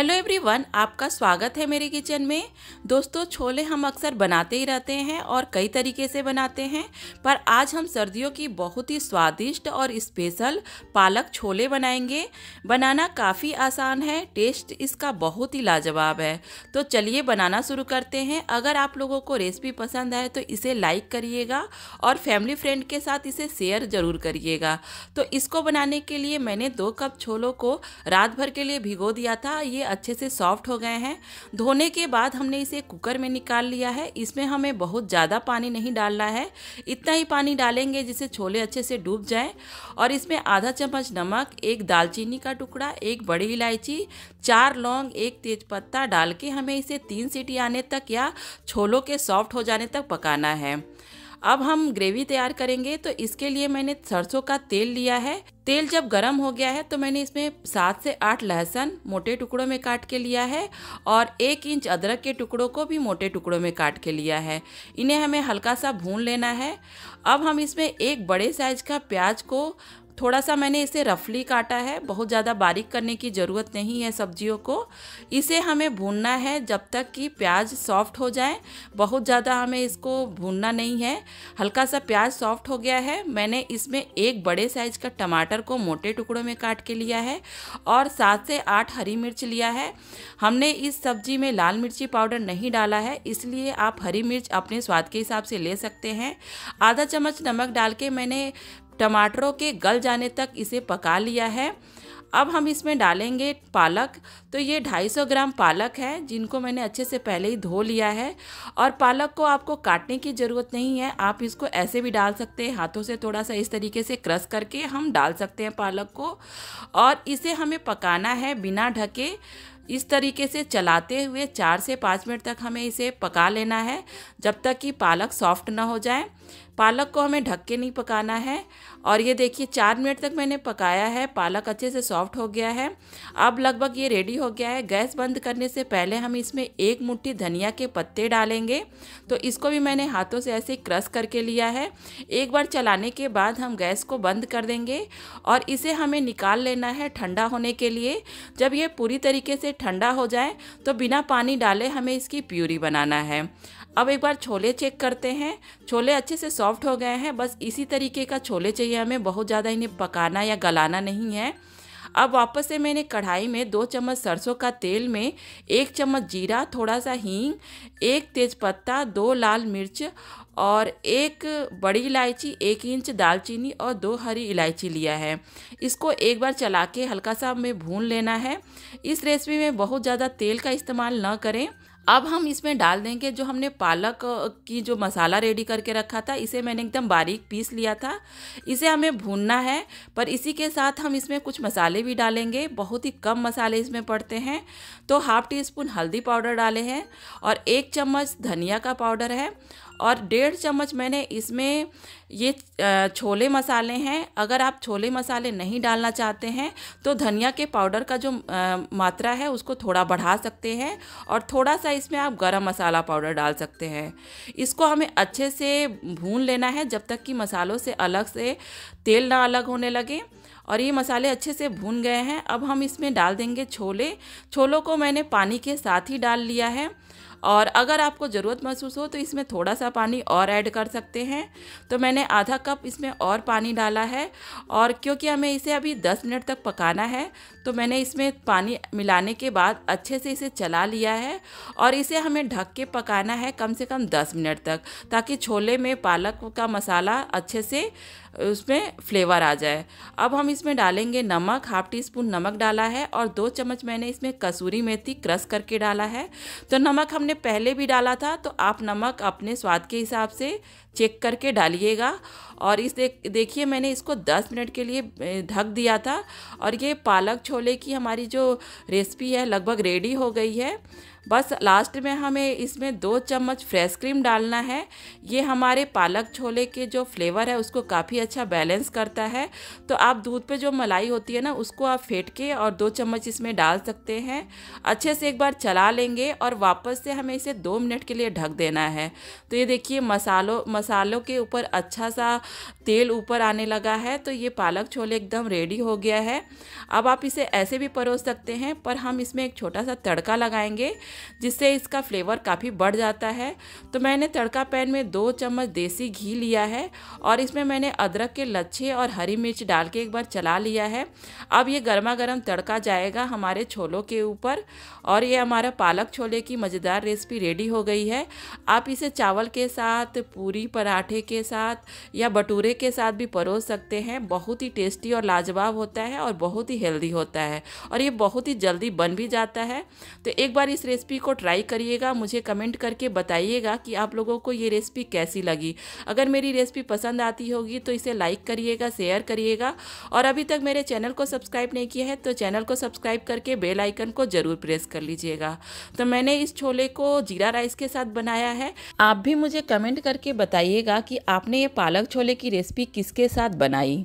hello everyone आपका स्वागत है मेरे किचन में दोस्तों छोले हम अक्सर बनाते ही रहते हैं और कई तरीके से बनाते हैं पर आज हम सर्दियों की बहुत ही स्वादिष्ट और स्पेशल पालक छोले बनाएंगे बनाना काफ़ी आसान है टेस्ट इसका बहुत ही लाजवाब है तो चलिए बनाना शुरू करते हैं अगर आप लोगों को रेसिपी पसंद आए तो इसे लाइक करिएगा और फैमिली फ्रेंड के साथ इसे शेयर ज़रूर करिएगा तो इसको बनाने के लिए मैंने दो कप छोलों को रात भर के लिए भिगो दिया था ये अच्छे से सॉफ्ट हो गए हैं धोने के बाद हमने इसे कुकर में निकाल लिया है इसमें हमें बहुत ज़्यादा पानी नहीं डालना है इतना ही पानी डालेंगे जिससे छोले अच्छे से डूब जाए और इसमें आधा चम्मच नमक एक दालचीनी का टुकड़ा एक बड़ी इलायची चार लौंग एक तेज़पत्ता डाल के हमें इसे तीन सीटी आने तक या छोलों के सॉफ्ट हो जाने तक पकाना है अब हम ग्रेवी तैयार करेंगे तो इसके लिए मैंने सरसों का तेल लिया है तेल जब गर्म हो गया है तो मैंने इसमें सात से आठ लहसुन मोटे टुकड़ों में काट के लिया है और एक इंच अदरक के टुकड़ों को भी मोटे टुकड़ों में काट के लिया है इन्हें हमें हल्का सा भून लेना है अब हम इसमें एक बड़े साइज का प्याज को थोड़ा सा मैंने इसे रफली काटा है बहुत ज़्यादा बारीक करने की ज़रूरत नहीं है सब्जियों को इसे हमें भूनना है जब तक कि प्याज सॉफ्ट हो जाए बहुत ज़्यादा हमें इसको भूनना नहीं है हल्का सा प्याज सॉफ्ट हो गया है मैंने इसमें एक बड़े साइज का टमाटर को मोटे टुकड़ों में काट के लिया है और सात से आठ हरी मिर्च लिया है हमने इस सब्जी में लाल मिर्ची पाउडर नहीं डाला है इसलिए आप हरी मिर्च अपने स्वाद के हिसाब से ले सकते हैं आधा चम्मच नमक डाल के मैंने टमाटरों के गल जाने तक इसे पका लिया है अब हम इसमें डालेंगे पालक तो ये 250 ग्राम पालक है जिनको मैंने अच्छे से पहले ही धो लिया है और पालक को आपको काटने की ज़रूरत नहीं है आप इसको ऐसे भी डाल सकते हैं हाथों से थोड़ा सा इस तरीके से क्रश करके हम डाल सकते हैं पालक को और इसे हमें पकाना है बिना ढके इस तरीके से चलाते हुए चार से पाँच मिनट तक हमें इसे पका लेना है जब तक कि पालक सॉफ्ट ना हो जाए पालक को हमें ढक के नहीं पकाना है और ये देखिए चार मिनट तक मैंने पकाया है पालक अच्छे से सॉफ्ट हो गया है अब लगभग ये रेडी हो गया है गैस बंद करने से पहले हम इसमें एक मुट्ठी धनिया के पत्ते डालेंगे तो इसको भी मैंने हाथों से ऐसे क्रश करके लिया है एक बार चलाने के बाद हम गैस को बंद कर देंगे और इसे हमें निकाल लेना है ठंडा होने के लिए जब ये पूरी तरीके से ठंडा हो जाए तो बिना पानी डाले हमें इसकी प्यूरी बनाना है अब एक बार छोले चेक करते हैं छोले अच्छे से सॉफ्ट हो गए हैं बस इसी तरीके का छोले चाहिए हमें बहुत ज़्यादा इन्हें पकाना या गलाना नहीं है अब वापस से मैंने कढ़ाई में दो चम्मच सरसों का तेल में एक चम्मच जीरा थोड़ा सा हींग एक तेज़पत्ता दो लाल मिर्च और एक बड़ी इलायची एक इंच दालचीनी और दो हरी इलायची लिया है इसको एक बार चला के हल्का सा हमें भून लेना है इस रेसिपी में बहुत ज़्यादा तेल का इस्तेमाल न करें अब हम इसमें डाल देंगे जो हमने पालक की जो मसाला रेडी करके रखा था इसे मैंने एकदम बारीक पीस लिया था इसे हमें भूनना है पर इसी के साथ हम इसमें कुछ मसाले भी डालेंगे बहुत ही कम मसाले इसमें पड़ते हैं तो हाफ़ टी स्पून हल्दी पाउडर डाले हैं और एक चम्मच धनिया का पाउडर है और डेढ़ चम्मच मैंने इसमें ये छोले मसाले हैं अगर आप छोले मसाले नहीं डालना चाहते हैं तो धनिया के पाउडर का जो मात्रा है उसको थोड़ा बढ़ा सकते हैं और थोड़ा सा सा इसमें आप गरम मसाला पाउडर डाल सकते हैं इसको हमें अच्छे से भून लेना है जब तक कि मसालों से अलग से तेल ना अलग होने लगे और ये मसाले अच्छे से भून गए हैं अब हम इसमें डाल देंगे छोले छोलों को मैंने पानी के साथ ही डाल लिया है और अगर आपको ज़रूरत महसूस हो तो इसमें थोड़ा सा पानी और ऐड कर सकते हैं तो मैंने आधा कप इसमें और पानी डाला है और क्योंकि हमें इसे अभी 10 मिनट तक पकाना है तो मैंने इसमें पानी मिलाने के बाद अच्छे से इसे चला लिया है और इसे हमें ढक के पकाना है कम से कम 10 मिनट तक ताकि छोले में पालक का मसाला अच्छे से उसमें फ्लेवर आ जाए अब हम इसमें डालेंगे नमक हाफ टी स्पून नमक डाला है और दो चम्मच मैंने इसमें कसूरी मेथी क्रश करके डाला है तो नमक हमने हमने पहले भी डाला था तो आप नमक अपने स्वाद के हिसाब से चेक करके डालिएगा और इस देखिए मैंने इसको 10 मिनट के लिए ढक दिया था और ये पालक छोले की हमारी जो रेसिपी है लगभग रेडी हो गई है बस लास्ट में हमें इसमें दो चम्मच फ्रेश क्रीम डालना है ये हमारे पालक छोले के जो फ्लेवर है उसको काफ़ी अच्छा बैलेंस करता है तो आप दूध पे जो मलाई होती है ना उसको आप फेंट के और दो चम्मच इसमें डाल सकते हैं अच्छे से एक बार चला लेंगे और वापस से हमें इसे दो मिनट के लिए ढक देना है तो ये देखिए मसालों मसालों के ऊपर अच्छा सा तेल ऊपर आने लगा है तो ये पालक छोले एकदम रेडी हो गया है अब आप इसे ऐसे भी परोस सकते हैं पर हम इसमें एक छोटा सा तड़का लगाएंगे जिससे इसका फ्लेवर काफ़ी बढ़ जाता है तो मैंने तड़का पैन में दो चम्मच देसी घी लिया है और इसमें मैंने अदरक के लच्छे और हरी मिर्च डाल के एक बार चला लिया है अब ये गर्मा गर्म तड़का जाएगा हमारे छोलों के ऊपर और ये हमारा पालक छोले की मज़ेदार रेसिपी रेडी हो गई है आप इसे चावल के साथ पूरी पराठे के साथ या भटूरे के साथ भी परोस सकते हैं बहुत ही टेस्टी और लाजवाब होता है और बहुत ही हेल्दी होता है और ये बहुत ही जल्दी बन भी जाता है तो एक बार इस रेसिपी रेसिपी को ट्राई करिएगा मुझे कमेंट करके बताइएगा कि आप लोगों को ये रेसिपी कैसी लगी अगर मेरी रेसिपी पसंद आती होगी तो इसे लाइक करिएगा शेयर करिएगा और अभी तक मेरे चैनल को सब्सक्राइब नहीं किया है तो चैनल को सब्सक्राइब करके बेल आइकन को ज़रूर प्रेस कर लीजिएगा तो मैंने इस छोले को जीरा राइस के साथ बनाया है आप भी मुझे कमेंट करके बताइएगा कि आपने ये पालक छोले की रेसिपी किसके साथ बनाई